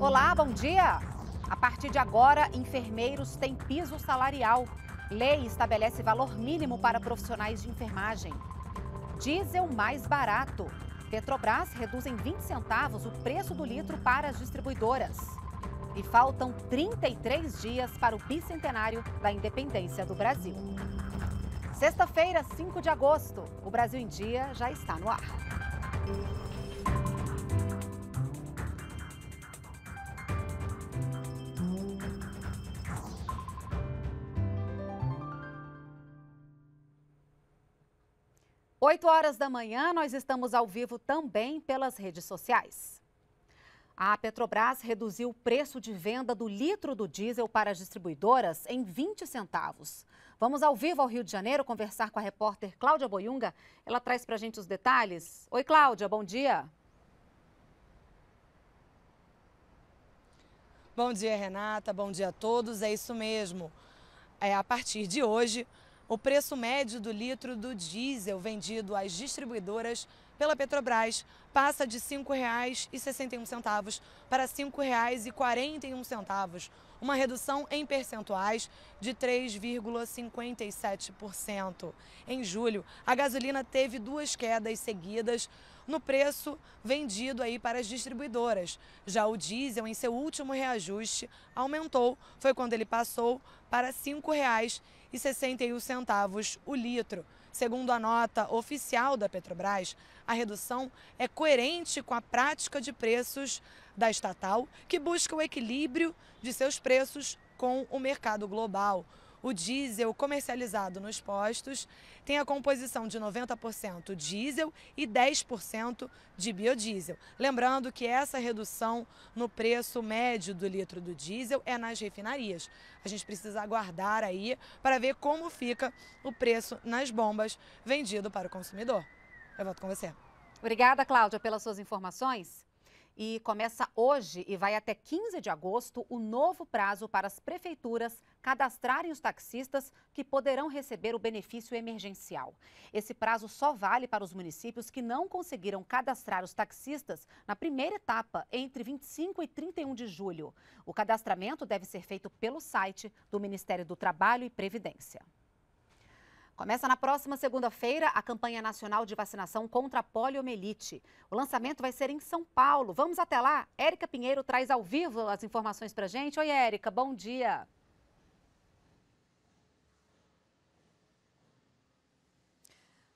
Olá, bom dia! A partir de agora, enfermeiros têm piso salarial. Lei estabelece valor mínimo para profissionais de enfermagem. Diesel mais barato. Petrobras reduz em 20 centavos o preço do litro para as distribuidoras. E faltam 33 dias para o bicentenário da independência do Brasil. Sexta-feira, 5 de agosto, o Brasil em Dia já está no ar. 8 horas da manhã, nós estamos ao vivo também pelas redes sociais. A Petrobras reduziu o preço de venda do litro do diesel para as distribuidoras em 20 centavos. Vamos ao vivo ao Rio de Janeiro conversar com a repórter Cláudia Boiunga. Ela traz para a gente os detalhes. Oi, Cláudia, bom dia. Bom dia, Renata. Bom dia a todos. É isso mesmo. É, a partir de hoje, o preço médio do litro do diesel vendido às distribuidoras pela Petrobras passa de R$ 5,61 para R$ 5,41, uma redução em percentuais de 3,57%. Em julho, a gasolina teve duas quedas seguidas no preço vendido aí para as distribuidoras. Já o diesel, em seu último reajuste, aumentou, foi quando ele passou para R$ 5,00 e 61 centavos o litro. Segundo a nota oficial da Petrobras, a redução é coerente com a prática de preços da estatal, que busca o equilíbrio de seus preços com o mercado global. O diesel comercializado nos postos tem a composição de 90% diesel e 10% de biodiesel. Lembrando que essa redução no preço médio do litro do diesel é nas refinarias. A gente precisa aguardar aí para ver como fica o preço nas bombas vendido para o consumidor. Eu volto com você. Obrigada, Cláudia, pelas suas informações. E começa hoje e vai até 15 de agosto o novo prazo para as prefeituras cadastrarem os taxistas que poderão receber o benefício emergencial. Esse prazo só vale para os municípios que não conseguiram cadastrar os taxistas na primeira etapa, entre 25 e 31 de julho. O cadastramento deve ser feito pelo site do Ministério do Trabalho e Previdência. Começa na próxima segunda-feira a campanha nacional de vacinação contra a poliomielite. O lançamento vai ser em São Paulo. Vamos até lá? Érica Pinheiro traz ao vivo as informações para gente. Oi, Érica, bom dia.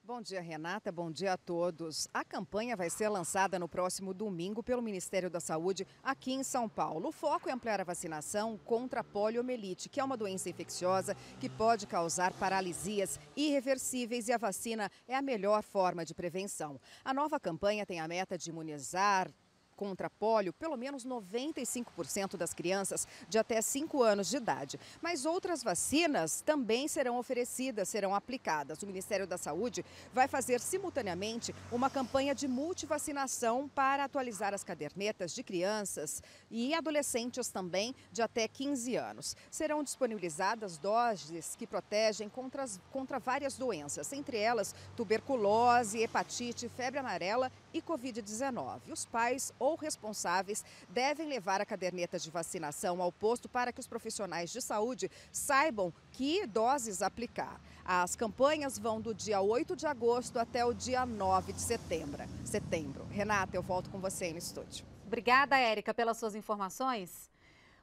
Bom dia, Renata. Bom dia a todos. A campanha vai ser lançada no próximo domingo pelo Ministério da Saúde aqui em São Paulo. O foco é ampliar a vacinação contra a poliomielite, que é uma doença infecciosa que pode causar paralisias irreversíveis e a vacina é a melhor forma de prevenção. A nova campanha tem a meta de imunizar contra pólio, pelo menos 95% das crianças de até 5 anos de idade. Mas outras vacinas também serão oferecidas, serão aplicadas. O Ministério da Saúde vai fazer simultaneamente uma campanha de multivacinação para atualizar as cadernetas de crianças e adolescentes também de até 15 anos. Serão disponibilizadas doses que protegem contra, as, contra várias doenças, entre elas tuberculose, hepatite, febre amarela e Covid-19. Os pais ou responsáveis devem levar a caderneta de vacinação ao posto para que os profissionais de saúde saibam que doses aplicar. As campanhas vão do dia 8 de agosto até o dia 9 de setembro. setembro. Renata, eu volto com você aí no estúdio. Obrigada, Érica, pelas suas informações.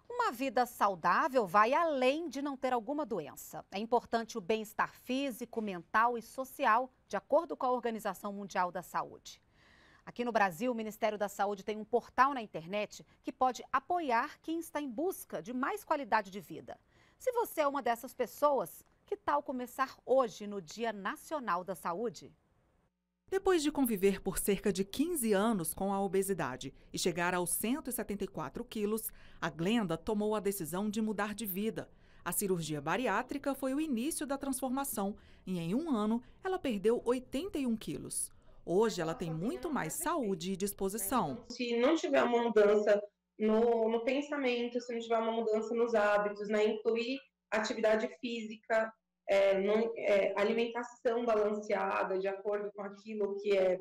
Uma vida saudável vai além de não ter alguma doença. É importante o bem-estar físico, mental e social, de acordo com a Organização Mundial da Saúde. Aqui no Brasil, o Ministério da Saúde tem um portal na internet que pode apoiar quem está em busca de mais qualidade de vida. Se você é uma dessas pessoas, que tal começar hoje no Dia Nacional da Saúde? Depois de conviver por cerca de 15 anos com a obesidade e chegar aos 174 quilos, a Glenda tomou a decisão de mudar de vida. A cirurgia bariátrica foi o início da transformação e, em um ano, ela perdeu 81 quilos. Hoje ela tem muito mais saúde e disposição. Se não tiver uma mudança no, no pensamento, se não tiver uma mudança nos hábitos, né, incluir atividade física, é, não, é, alimentação balanceada de acordo com aquilo que é,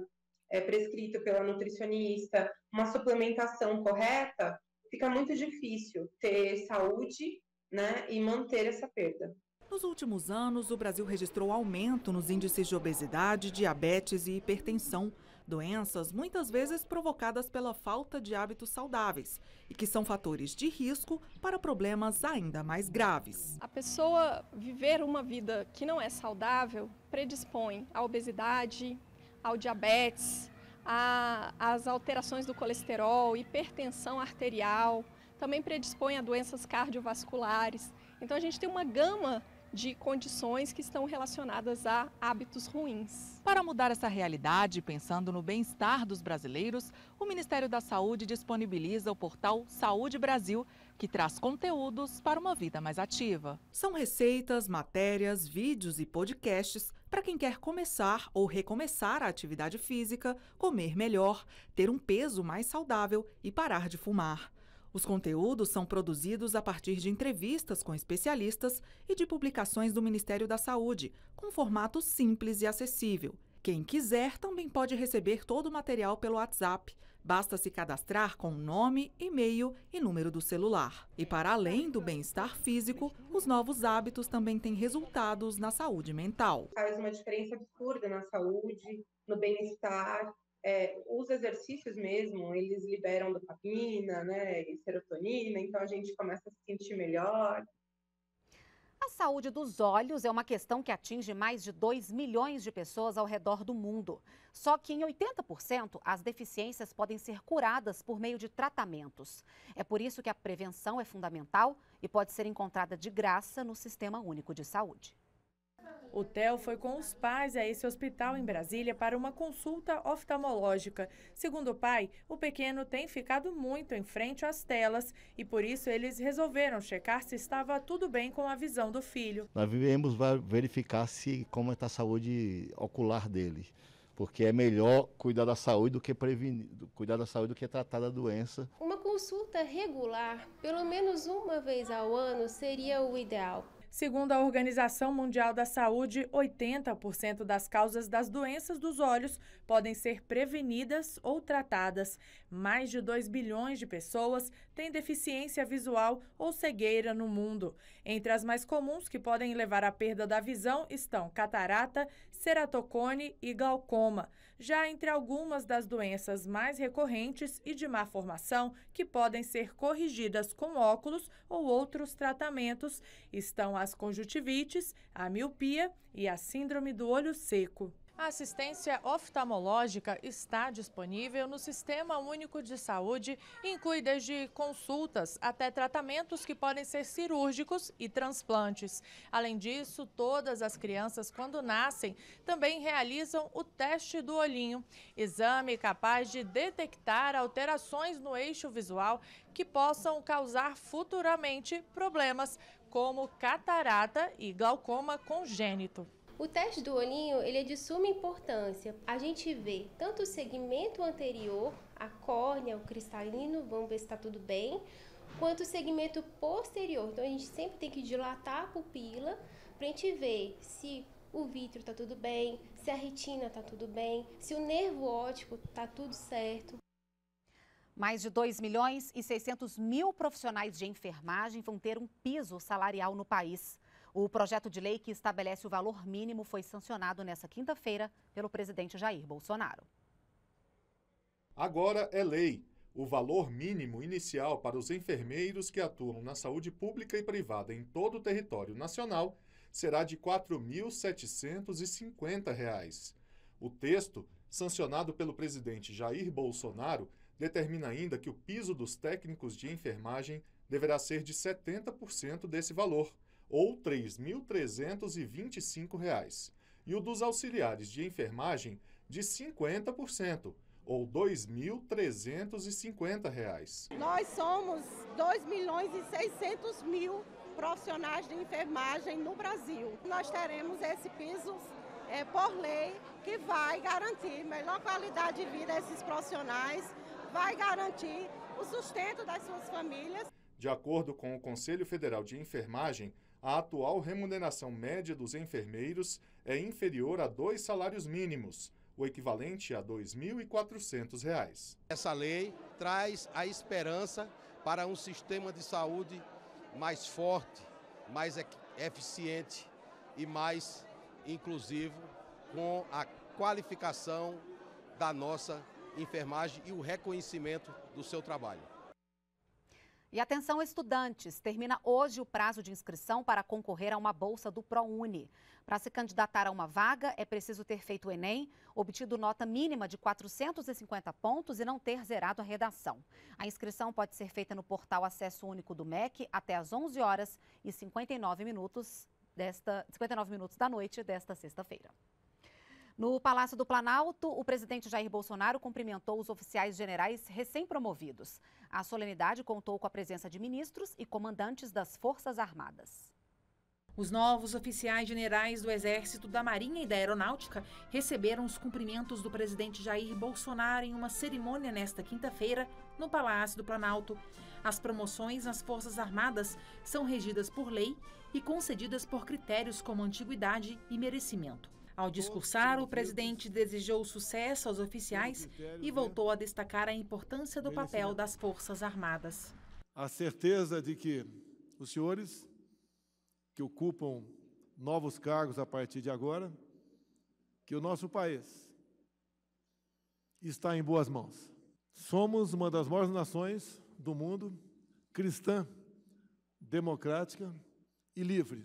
é prescrito pela nutricionista, uma suplementação correta, fica muito difícil ter saúde né, e manter essa perda. Nos últimos anos, o Brasil registrou aumento nos índices de obesidade, diabetes e hipertensão, doenças muitas vezes provocadas pela falta de hábitos saudáveis e que são fatores de risco para problemas ainda mais graves. A pessoa viver uma vida que não é saudável predispõe à obesidade, ao diabetes, às alterações do colesterol, hipertensão arterial, também predispõe a doenças cardiovasculares. Então a gente tem uma gama de condições que estão relacionadas a hábitos ruins. Para mudar essa realidade, pensando no bem-estar dos brasileiros, o Ministério da Saúde disponibiliza o portal Saúde Brasil, que traz conteúdos para uma vida mais ativa. São receitas, matérias, vídeos e podcasts para quem quer começar ou recomeçar a atividade física, comer melhor, ter um peso mais saudável e parar de fumar. Os conteúdos são produzidos a partir de entrevistas com especialistas e de publicações do Ministério da Saúde, com formato simples e acessível. Quem quiser também pode receber todo o material pelo WhatsApp. Basta se cadastrar com nome, e-mail e número do celular. E para além do bem-estar físico, os novos hábitos também têm resultados na saúde mental. Faz uma diferença absurda na saúde, no bem-estar, é, os exercícios mesmo, eles liberam dopamina, né, e serotonina, então a gente começa a se sentir melhor. A saúde dos olhos é uma questão que atinge mais de 2 milhões de pessoas ao redor do mundo. Só que em 80% as deficiências podem ser curadas por meio de tratamentos. É por isso que a prevenção é fundamental e pode ser encontrada de graça no Sistema Único de Saúde. O Theo foi com os pais a esse hospital em Brasília para uma consulta oftalmológica. Segundo o pai, o pequeno tem ficado muito em frente às telas e por isso eles resolveram checar se estava tudo bem com a visão do filho. Nós viemos verificar se como é está a saúde ocular dele porque é melhor cuidar da saúde do que prevenir, cuidar da saúde do que tratar da doença. Uma consulta regular, pelo menos uma vez ao ano, seria o ideal. Segundo a Organização Mundial da Saúde, 80% das causas das doenças dos olhos podem ser prevenidas ou tratadas. Mais de 2 bilhões de pessoas têm deficiência visual ou cegueira no mundo. Entre as mais comuns que podem levar à perda da visão estão catarata, ceratocone e glaucoma, já entre algumas das doenças mais recorrentes e de má formação que podem ser corrigidas com óculos ou outros tratamentos estão as conjuntivites, a miopia e a síndrome do olho seco. A assistência oftalmológica está disponível no Sistema Único de Saúde e inclui desde consultas até tratamentos que podem ser cirúrgicos e transplantes. Além disso, todas as crianças, quando nascem, também realizam o teste do olhinho, exame capaz de detectar alterações no eixo visual que possam causar futuramente problemas como catarata e glaucoma congênito. O teste do olhinho ele é de suma importância. A gente vê tanto o segmento anterior, a córnea, o cristalino, vamos ver se está tudo bem, quanto o segmento posterior. Então a gente sempre tem que dilatar a pupila para a gente ver se o vítreo está tudo bem, se a retina está tudo bem, se o nervo óptico está tudo certo. Mais de 2 milhões e 600 mil profissionais de enfermagem vão ter um piso salarial no país. O projeto de lei que estabelece o valor mínimo foi sancionado nesta quinta-feira pelo presidente Jair Bolsonaro. Agora é lei. O valor mínimo inicial para os enfermeiros que atuam na saúde pública e privada em todo o território nacional será de R$ 4.750. O texto, sancionado pelo presidente Jair Bolsonaro, determina ainda que o piso dos técnicos de enfermagem deverá ser de 70% desse valor ou R$ 3.325, e o dos auxiliares de enfermagem de 50%, ou R$ 2.350. Nós somos 2 milhões e 600 mil profissionais de enfermagem no Brasil. Nós teremos esse piso é, por lei que vai garantir melhor qualidade de vida a esses profissionais, vai garantir o sustento das suas famílias. De acordo com o Conselho Federal de Enfermagem, a atual remuneração média dos enfermeiros é inferior a dois salários mínimos, o equivalente a R$ 2.400. Essa lei traz a esperança para um sistema de saúde mais forte, mais eficiente e mais inclusivo, com a qualificação da nossa enfermagem e o reconhecimento do seu trabalho. E atenção estudantes, termina hoje o prazo de inscrição para concorrer a uma bolsa do ProUni. Para se candidatar a uma vaga, é preciso ter feito o ENEM, obtido nota mínima de 450 pontos e não ter zerado a redação. A inscrição pode ser feita no portal Acesso Único do MEC até às 11 horas e 59 minutos desta 59 minutos da noite desta sexta-feira. No Palácio do Planalto, o presidente Jair Bolsonaro cumprimentou os oficiais generais recém-promovidos. A solenidade contou com a presença de ministros e comandantes das Forças Armadas. Os novos oficiais generais do Exército, da Marinha e da Aeronáutica receberam os cumprimentos do presidente Jair Bolsonaro em uma cerimônia nesta quinta-feira no Palácio do Planalto. As promoções nas Forças Armadas são regidas por lei e concedidas por critérios como antiguidade e merecimento. Ao discursar, o presidente desejou sucesso aos oficiais e voltou a destacar a importância do papel das Forças Armadas. A certeza de que os senhores que ocupam novos cargos a partir de agora, que o nosso país está em boas mãos. Somos uma das maiores nações do mundo, cristã, democrática e livre.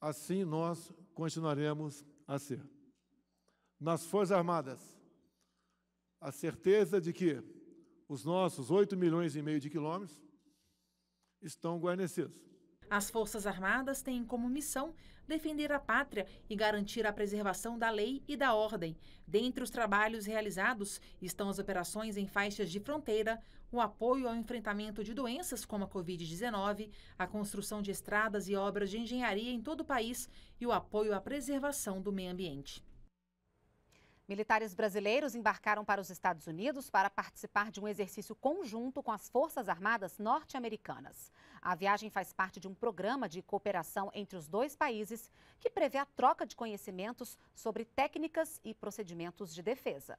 Assim nós continuaremos a ser. Nas Forças Armadas, a certeza de que os nossos 8 milhões e meio de quilômetros estão guarnecidos. As Forças Armadas têm como missão defender a pátria e garantir a preservação da lei e da ordem. Dentre os trabalhos realizados estão as operações em faixas de fronteira, o apoio ao enfrentamento de doenças como a Covid-19, a construção de estradas e obras de engenharia em todo o país e o apoio à preservação do meio ambiente. Militares brasileiros embarcaram para os Estados Unidos para participar de um exercício conjunto com as Forças Armadas norte-americanas. A viagem faz parte de um programa de cooperação entre os dois países que prevê a troca de conhecimentos sobre técnicas e procedimentos de defesa.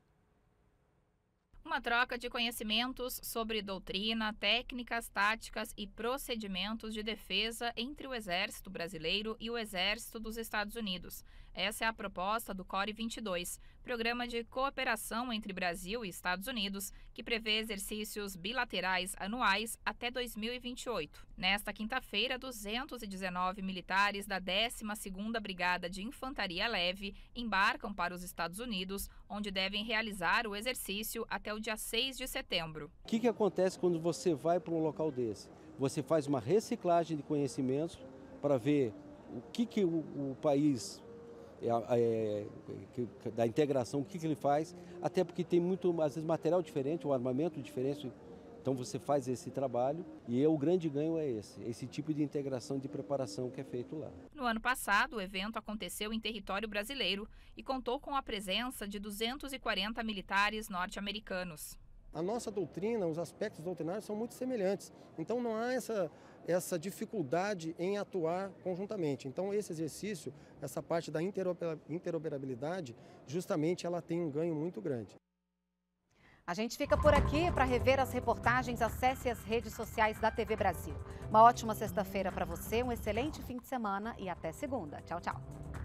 Uma troca de conhecimentos sobre doutrina, técnicas, táticas e procedimentos de defesa entre o Exército Brasileiro e o Exército dos Estados Unidos. Essa é a proposta do CORE 22, Programa de Cooperação entre Brasil e Estados Unidos, que prevê exercícios bilaterais anuais até 2028. Nesta quinta-feira, 219 militares da 12ª Brigada de Infantaria Leve embarcam para os Estados Unidos, onde devem realizar o exercício até o dia 6 de setembro. O que, que acontece quando você vai para um local desse? Você faz uma reciclagem de conhecimentos para ver o que, que o, o país é, é da integração, o que, que ele faz, até porque tem muito, às vezes, material diferente, um armamento diferente, então você faz esse trabalho e é, o grande ganho é esse, esse tipo de integração de preparação que é feito lá. No ano passado, o evento aconteceu em território brasileiro e contou com a presença de 240 militares norte-americanos. A nossa doutrina, os aspectos doutrinários são muito semelhantes, então não há essa essa dificuldade em atuar conjuntamente. Então, esse exercício, essa parte da interoperabilidade, justamente ela tem um ganho muito grande. A gente fica por aqui. Para rever as reportagens, acesse as redes sociais da TV Brasil. Uma ótima sexta-feira para você, um excelente fim de semana e até segunda. Tchau, tchau.